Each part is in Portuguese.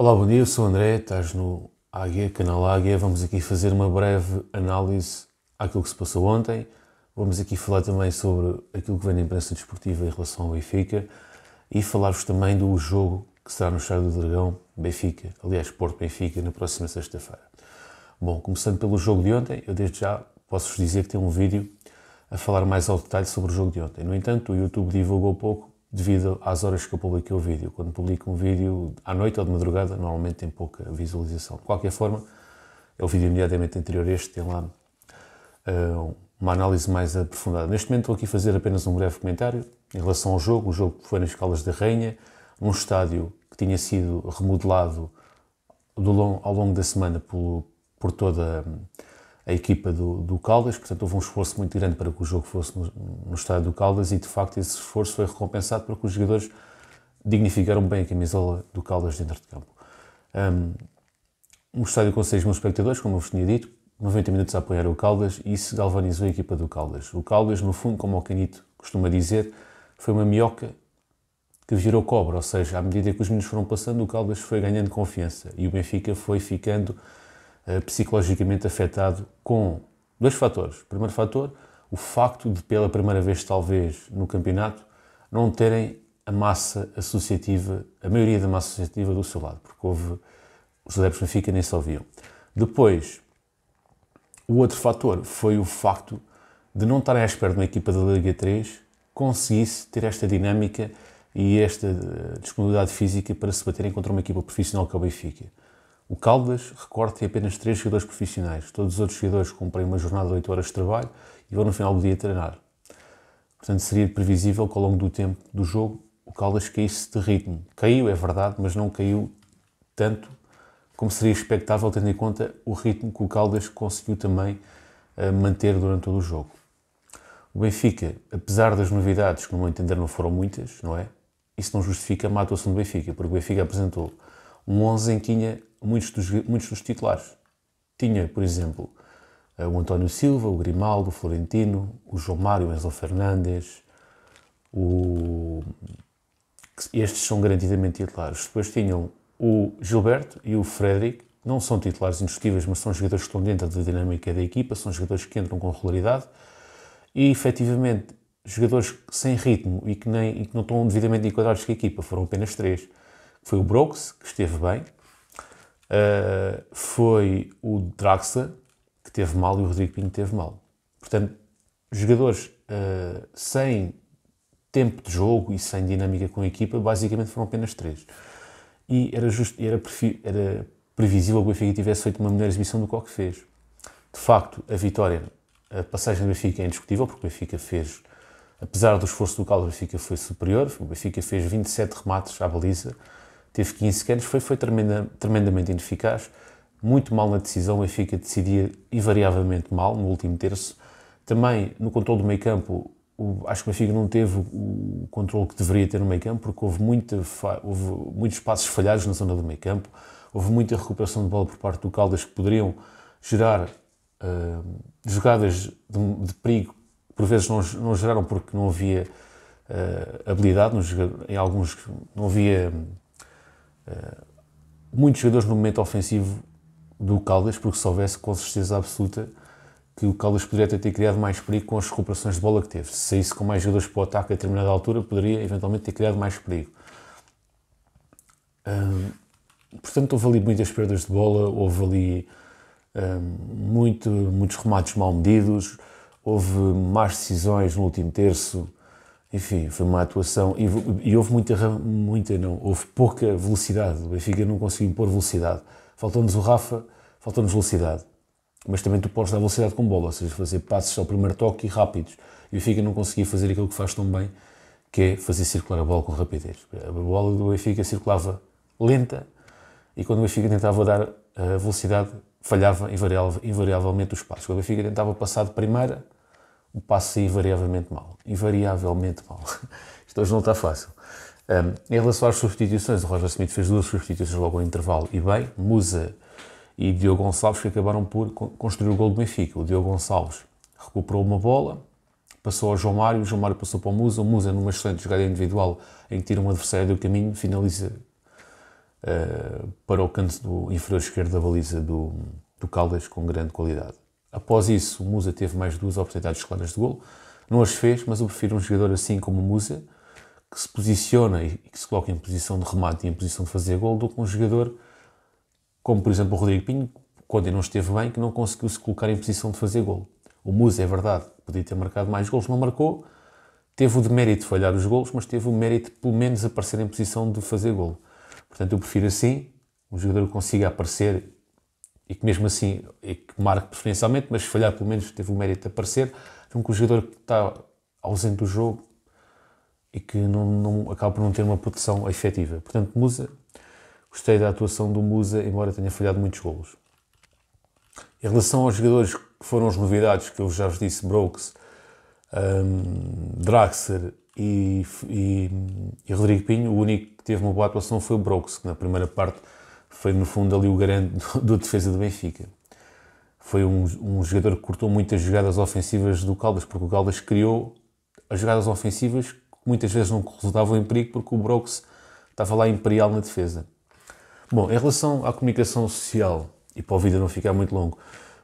Olá, bom dia, eu sou o André, estás no Águia, canal Águia. Vamos aqui fazer uma breve análise àquilo que se passou ontem. Vamos aqui falar também sobre aquilo que vem na imprensa desportiva em relação ao Benfica e falar-vos também do jogo que será no Estádio do Dragão, Benfica, aliás, Porto Benfica, na próxima sexta-feira. Bom, começando pelo jogo de ontem, eu desde já posso-vos dizer que tem um vídeo a falar mais ao detalhe sobre o jogo de ontem. No entanto, o YouTube divulgou pouco devido às horas que eu publiquei o vídeo. Quando publico um vídeo à noite ou de madrugada, normalmente tem pouca visualização. De qualquer forma, é o vídeo imediatamente anterior a este, tem lá uh, uma análise mais aprofundada. Neste momento estou aqui a fazer apenas um breve comentário em relação ao jogo, um jogo que foi nas Escalas da Rainha, num estádio que tinha sido remodelado long, ao longo da semana por, por toda a a equipa do, do Caldas, portanto houve um esforço muito grande para que o jogo fosse no, no estádio do Caldas e de facto esse esforço foi recompensado porque os jogadores dignificaram bem a camisola do Caldas dentro de campo. Um, um estádio com 6 mil espectadores, como eu vos tinha dito, 90 minutos a apoiar o Caldas e isso galvanizou a equipa do Caldas. O Caldas, no fundo, como o Canito costuma dizer, foi uma minhoca que virou cobra, ou seja, à medida que os meninos foram passando, o Caldas foi ganhando confiança e o Benfica foi ficando eh, psicologicamente afetado com dois fatores. Primeiro fator, o facto de, pela primeira vez, talvez, no campeonato, não terem a massa associativa, a maioria da massa associativa do seu lado, porque houve os adeptos Benfica nem se ouviam. Depois, o outro fator foi o facto de não estarem à espera de uma equipa da Liga 3 conseguisse ter esta dinâmica e esta eh, disponibilidade física para se baterem contra uma equipa profissional que é o Benfica. O Caldas, recorte tem apenas 3 jogadores profissionais. Todos os outros jogadores cumprem uma jornada de 8 horas de trabalho e vão no final do dia treinar. Portanto, seria previsível que ao longo do tempo do jogo o Caldas caísse de ritmo. Caiu, é verdade, mas não caiu tanto como seria expectável, tendo em conta o ritmo que o Caldas conseguiu também eh, manter durante todo o jogo. O Benfica, apesar das novidades que, no meu entender, não foram muitas, não é? Isso não justifica a má atuação do Benfica, porque o Benfica apresentou um 11 em que tinha muitos dos, muitos dos titulares. Tinha, por exemplo, eh, o António Silva, o Grimaldo, o Florentino, o João Mário, o Enzo Fernandes, o... estes são garantidamente titulares. Depois tinham o Gilberto e o Frederic, não são titulares indiscutíveis, mas são jogadores que estão dentro da dinâmica da equipa, são jogadores que entram com regularidade e, efetivamente, jogadores sem ritmo e que, nem, e que não estão devidamente enquadrados com a equipa, foram apenas três. Foi o Brooks, que esteve bem, uh, foi o Draxler, que teve mal, e o Rodrigo Pinho teve mal. Portanto, jogadores uh, sem tempo de jogo e sem dinâmica com a equipa, basicamente foram apenas três. E era, justo, era, era previsível que o Benfica tivesse feito uma melhor exibição do que o que fez. De facto, a vitória, a passagem do Benfica é indiscutível, porque o Benfica fez, apesar do esforço do Caldo, o Benfica foi superior. O Benfica fez 27 remates à baliza, teve 15 segundos, foi, foi tremenda, tremendamente ineficaz, muito mal na decisão, o Benfica decidia invariavelmente mal no último terço. Também no controle do meio campo, o, acho que o Benfica não teve o, o controle que deveria ter no meio campo, porque houve, muita, houve muitos passos falhados na zona do meio campo, houve muita recuperação de bola por parte do Caldas que poderiam gerar uh, jogadas de, de, perigo, por vezes não, não geraram porque não havia uh, habilidade, nos, em alguns não havia eh, muitos jogadores no momento ofensivo do Caldas, porque houvesse com certeza absoluta que o Caldas poderia ter criado mais perigo com as recuperações de bola que teve. Se saísse com mais jogadores para o ataque a determinada altura, poderia eventualmente ter criado mais perigo. portanto, houve ali muitas perdas de bola, houve ali muito, muitos remates mal medidos, houve más decisões no último terço, enfim, foi uma atuação e, e houve muita, muita não, houve pouca velocidade. O Benfica não conseguiu impor velocidade. Faltou-nos o Rafa, faltou-nos velocidade. Mas também tu podes dar velocidade com bola, ou seja, fazer passos ao primeiro toque e rápidos. E o Benfica não conseguia fazer aquilo que faz tão bem, que é fazer circular a bola com rapidez. A bola do Benfica circulava lenta e quando o Benfica tentava dar a eh, velocidade, falhava invariavelmente os passos. Quando o Benfica tentava passar de primeira, o passo é invariavelmente mal. Invariavelmente mal. Isto hoje não está fácil. Um, em relação às substituições, o Roger Smith fez duas substituições logo ao intervalo e bem, Musa e Diogo Gonçalves que acabaram por construir o gol do Benfica. O Diogo Gonçalves recuperou uma bola, passou ao João Mário, o João Mário passou para o Musa, o Musa numa excelente jogada individual em que tira um adversário do caminho, finaliza uh, para o canto do inferior esquerdo da baliza do, do Caldas com grande qualidade. Após isso, o Musa teve mais duas oportunidades claras de golo, não as fez, mas eu prefiro um jogador assim como o Musa, que se posiciona e que se coloca em posição de remate e em posição de fazer gol, do que um jogador como, por exemplo, o Rodrigo Pinho, quando ele não esteve bem, que não conseguiu se colocar em posição de fazer gol. O Musa, é verdade, podia ter marcado mais golos, não marcou, teve o demérito de falhar os golos, mas teve o mérito pelo menos, aparecer em posição de fazer golo. Portanto, eu prefiro assim, um jogador que consiga aparecer e que mesmo assim, e que marque preferencialmente, mas se falhar pelo menos teve o mérito de aparecer, então que o jogador que está ausente do jogo e que não, não, acaba por não ter uma proteção efetiva. Portanto, Musa, gostei da atuação do Musa, embora tenha falhado muitos golos. Em relação aos jogadores que foram as novidades, que eu já vos disse, Brooks, um, Draxler e, e, e Rodrigo Pinho, o único que teve uma boa atuação foi o Brooks, que na primeira parte foi no fundo ali o garante do, defesa do Benfica. Foi um, um jogador que cortou muitas jogadas ofensivas do Caldas, porque o Caldas criou as jogadas ofensivas que muitas vezes não resultavam em perigo, porque o Brox estava lá imperial na defesa. Bom, em relação à comunicação social, e para o vídeo não ficar muito longo,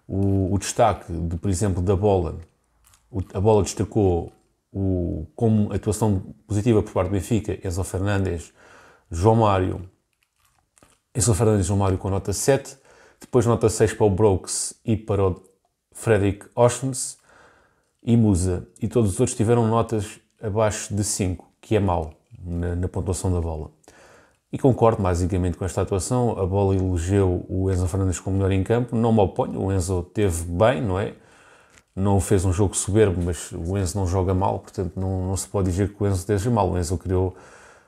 o, o destaque, de, por exemplo, da bola, o, a bola destacou o, como atuação positiva por parte do Benfica, Enzo Fernandes, João Mário, Enzo Fernandes João Mário com nota 7, depois nota 6 para o Brooks e para o Frederick Ostens e Musa. E todos os outros tiveram notas abaixo de 5, que é mau na, na pontuação da bola. E concordo basicamente com esta atuação. A bola elegeu o Enzo Fernandes como melhor em campo. Não me oponho, o Enzo teve bem, não é? Não fez um jogo soberbo, mas o Enzo não joga mal, portanto não, não se pode dizer que o Enzo esteja mal. O Enzo criou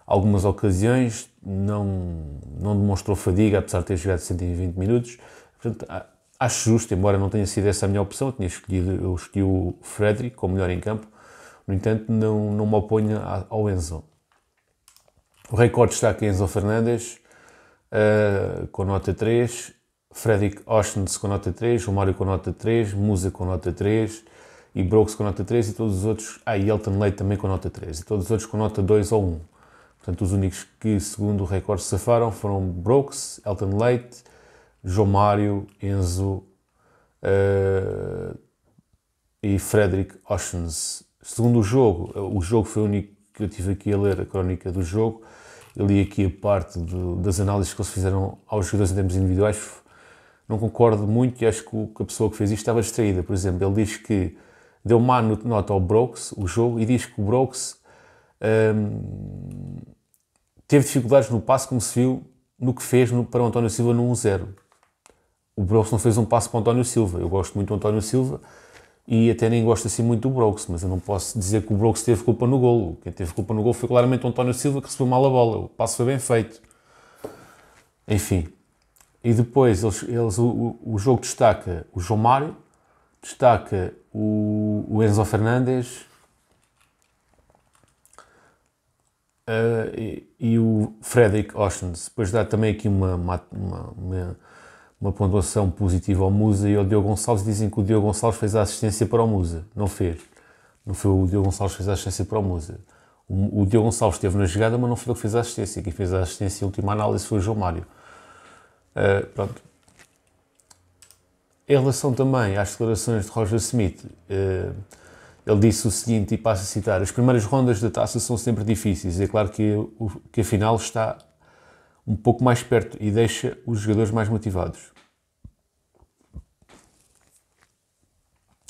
algumas ocasiões, não, não demonstrou fadiga, apesar de ter jogado 120 minutos. Portanto, acho justo, embora não tenha sido essa a minha opção, eu tinha escolhido, eu escolhi o Frederick como melhor em campo, no entanto, não, não me oponho ao Enzo. O recorde está aqui Enzo Fernandes, uh, com nota 3, Frederick Ostens com nota 3, Romário com nota 3, Musa com nota 3 e Brooks com nota 3 e todos os outros, ah, e Elton Leite também com nota 3, e todos os outros com nota 2 ou 1. Portanto, os únicos que, segundo o recorde, safaram foram Brooks, Elton Leite, João Mário, Enzo uh, e Frederick Oshens. Segundo o jogo, eh, o jogo foi o único que eu tive aqui a ler a crónica do jogo. Eu li aqui a parte do, das análises que eles fizeram aos jogadores em termos individuais. Não concordo muito e acho que a pessoa que fez isto estava distraída. Por exemplo, ele diz que deu má nota ao Brooks, o jogo, e diz que o Brooks um, ehm, Teve dificuldades no passo, como se viu no que fez no, para o António Silva no 1-0. O Brooks não fez um passo para o António Silva. Eu gosto muito do António Silva e até nem gosto assim muito do Brooks, mas eu não posso dizer que o Brooks teve culpa no golo. Quem teve culpa no golo foi claramente o António Silva que recebeu mal a bola. O passo foi bem feito. Enfim. E depois eles, eles o, o, jogo destaca o João Mário, destaca o, o Enzo Fernandes Eh, e, e, o Frederick Oshens. Depois dá também aqui uma, uma, uma, uma, pontuação positiva ao Musa e ao Diogo Gonçalves. Dizem que o Diogo Gonçalves fez a assistência para o Musa. Não fez. Não foi o Diogo Gonçalves que fez a assistência para o Musa. O, o Diogo Gonçalves esteve na jogada, mas não foi ele que fez a assistência. Quem fez a assistência, a última análise, foi o João Mário. Uh, pronto. Em relação também às declarações de Roger Smith, uh, ele disse o seguinte, e passo a citar: As primeiras rondas da taça são sempre difíceis. É claro que, o, que a final está um pouco mais perto e deixa os jogadores mais motivados.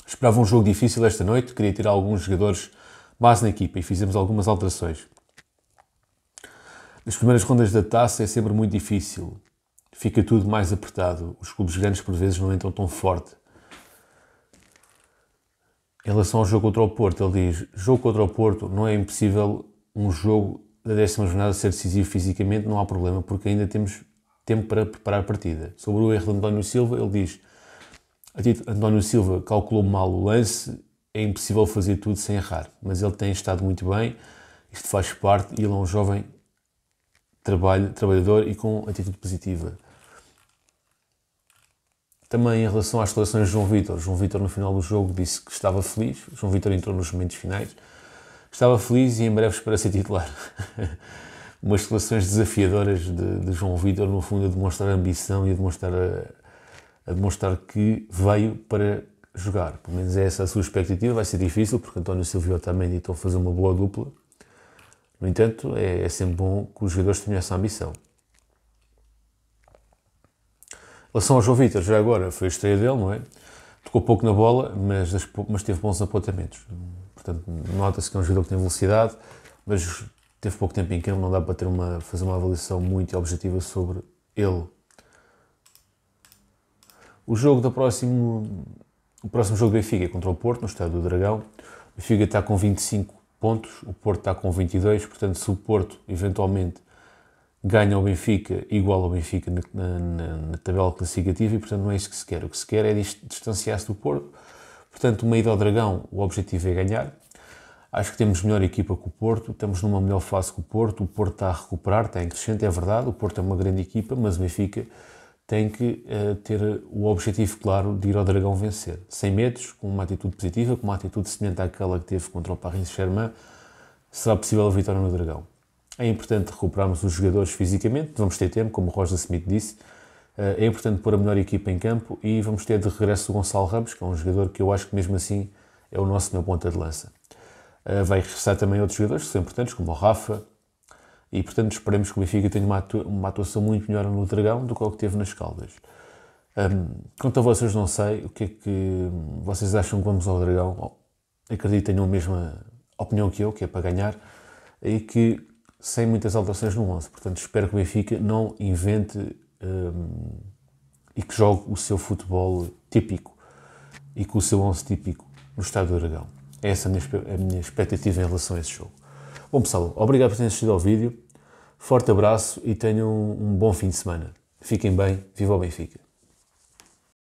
Esperava um jogo difícil esta noite, queria tirar alguns jogadores base na equipa e fizemos algumas alterações. As primeiras rondas da taça é sempre muito difícil. Fica tudo mais apertado. Os clubes grandes, por vezes, não entram tão forte em relação ao jogo contra o Porto, ele diz: jogo contra o Porto não é impossível um jogo da décima jornada ser decisivo fisicamente, não há problema, porque ainda temos tempo para preparar a partida. Sobre o erro de António Silva, ele diz: António Silva calculou mal o lance, é impossível fazer tudo sem errar, mas ele tem estado muito bem, isto faz parte, e ele é um jovem trabalho, trabalhador e com atitude positiva. Também em relação às declarações de João Vitor, João Vitor no final do jogo disse que estava feliz, João Vitor entrou nos momentos finais, estava feliz e em breve espera ser titular. Umas declarações desafiadoras de, de João Vitor, no fundo, a demonstrar ambição e a demonstrar, a, a demonstrar que veio para jogar. Pelo menos é essa a sua expectativa. Vai ser difícil, porque António Silvio também estão a fazer uma boa dupla. No entanto, é, é sempre bom que os jogadores tenham essa ambição relação ao João Vitor, já agora, foi a estreia dele, não é? Tocou pouco na bola, mas, mas teve bons apontamentos. Portanto, nota-se que é um jogador que tem velocidade, mas teve pouco tempo em campo, não dá para ter uma, fazer uma avaliação muito objetiva sobre ele. O jogo do próximo, o próximo jogo do Benfica é contra o Porto, no estádio do Dragão. O Benfica está com 25 pontos, o Porto está com 22, portanto, se o Porto eventualmente ganha o Benfica, igual ao Benfica na, na, na, tabela classificativa e, portanto, não é isso que se quer. O que se quer é distanciar-se do Porto. Portanto, uma ida ao Dragão, o objetivo é ganhar. Acho que temos melhor equipa que o Porto, estamos numa melhor fase que o Porto. O Porto está a recuperar, está em crescente, é verdade. O Porto é uma grande equipa, mas o Benfica tem que uh, ter o objetivo claro de ir ao Dragão vencer. Sem medos, com uma atitude positiva, com uma atitude semelhante àquela que teve contra o Paris Saint-Germain, será possível a vitória no Dragão. É importante recuperarmos os jogadores fisicamente, vamos ter tempo, como o Roger Smith disse. Eh, é importante pôr a melhor equipa em campo e vamos ter de regresso o Gonçalo Ramos, que é um jogador que eu acho que mesmo assim é o nosso meu ponta de lança. Eh, vai regressar também outros jogadores que são importantes, como o Rafa, e portanto esperemos que o Benfica tenha uma atuação muito melhor no Dragão do que o que teve nas Caldas. Ehm, quanto a vocês, não sei o que é que hum, vocês acham que vamos ao Dragão. acredito que tenham a mesma opinião que eu, que é para ganhar, e que sem muitas alterações no 11. Portanto, espero que o Benfica não invente hum, e que jogue o seu futebol típico e com o seu 11 típico no Estádio do Aragão. Essa é a minha expectativa em relação a esse jogo. Bom, pessoal, obrigado por terem assistido ao vídeo. Forte abraço e tenham um bom fim de semana. Fiquem bem, viva o Benfica!